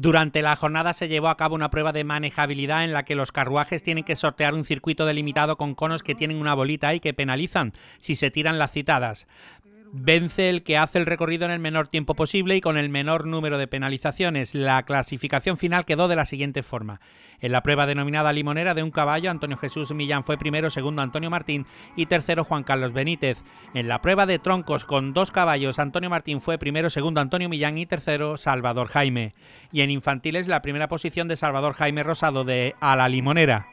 Durante la jornada se llevó a cabo una prueba de manejabilidad en la que los carruajes tienen que sortear un circuito delimitado con conos que tienen una bolita y que penalizan si se tiran las citadas vence el que hace el recorrido en el menor tiempo posible y con el menor número de penalizaciones. La clasificación final quedó de la siguiente forma. En la prueba denominada limonera de un caballo, Antonio Jesús Millán fue primero, segundo Antonio Martín y tercero Juan Carlos Benítez. En la prueba de troncos con dos caballos, Antonio Martín fue primero, segundo Antonio Millán y tercero Salvador Jaime. Y en infantiles, la primera posición de Salvador Jaime Rosado de A la Limonera.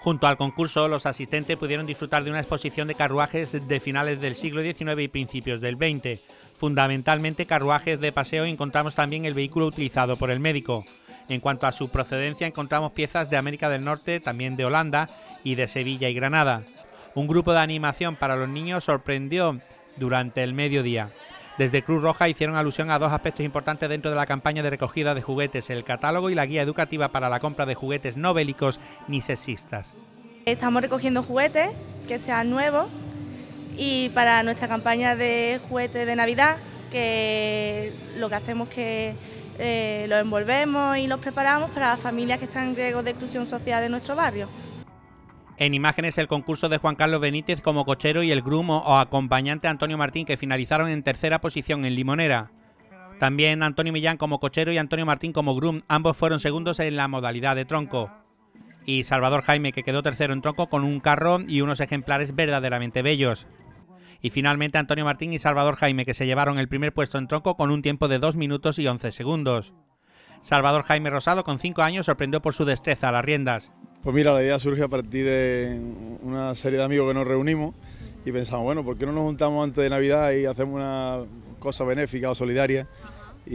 Junto al concurso, los asistentes pudieron disfrutar de una exposición de carruajes de finales del siglo XIX y principios del XX. Fundamentalmente carruajes de paseo encontramos también el vehículo utilizado por el médico. En cuanto a su procedencia, encontramos piezas de América del Norte, también de Holanda y de Sevilla y Granada. Un grupo de animación para los niños sorprendió durante el mediodía. Desde Cruz Roja hicieron alusión a dos aspectos importantes dentro de la campaña de recogida de juguetes, el catálogo y la guía educativa para la compra de juguetes no bélicos ni sexistas. Estamos recogiendo juguetes que sean nuevos y para nuestra campaña de juguetes de Navidad, que lo que hacemos es que eh, los envolvemos y los preparamos para las familias que están en riesgo de exclusión social de nuestro barrio. En imágenes el concurso de Juan Carlos Benítez como cochero y el grumo o acompañante Antonio Martín que finalizaron en tercera posición en Limonera. También Antonio Millán como cochero y Antonio Martín como groom, ambos fueron segundos en la modalidad de tronco. Y Salvador Jaime que quedó tercero en tronco con un carro y unos ejemplares verdaderamente bellos. Y finalmente Antonio Martín y Salvador Jaime que se llevaron el primer puesto en tronco con un tiempo de 2 minutos y 11 segundos. Salvador Jaime Rosado con 5 años sorprendió por su destreza a las riendas. Pues mira, la idea surge a partir de una serie de amigos que nos reunimos y pensamos, bueno, ¿por qué no nos juntamos antes de Navidad y hacemos una cosa benéfica o solidaria? Pues,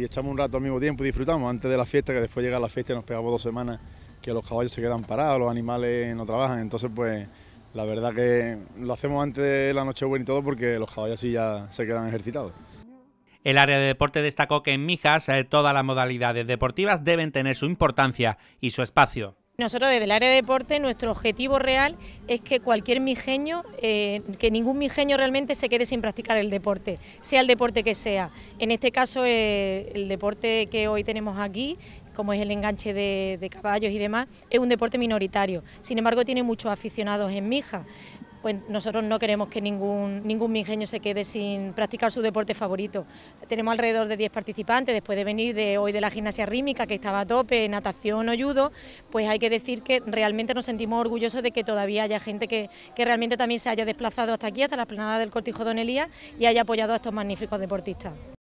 y, echamos un rato al mismo tiempo y disfrutamos antes de la fiesta, que después llega la fiesta y nos pegamos dos semanas que los caballos se quedan parados, los animales no trabajan. Entonces, pues la verdad que lo hacemos antes de la noche buena y todo porque los caballos así ya se quedan ejercitados. El área de deporte destacó que en Mijas eh, todas las modalidades deportivas deben tener su importancia y su espacio. Nosotros desde el área de deporte nuestro objetivo real es que cualquier mijeño, eh, que ningún mijeño realmente se quede sin practicar el deporte, sea el deporte que sea. En este caso eh, el deporte que hoy tenemos aquí, como es el enganche de, de, caballos y demás, es un deporte minoritario. Sin embargo tiene muchos aficionados en Mija. Pues nosotros no queremos que ningún, ningún se quede sin practicar su deporte favorito. Tenemos alrededor de 10 participantes, después de venir de hoy de la gimnasia rítmica, que estaba a tope, natación o judo, pues hay que decir que realmente nos sentimos orgullosos de que todavía haya gente que, realmente también se haya desplazado hasta aquí, hasta la planada del Cortijo Don Elías, y haya apoyado a estos magníficos deportistas.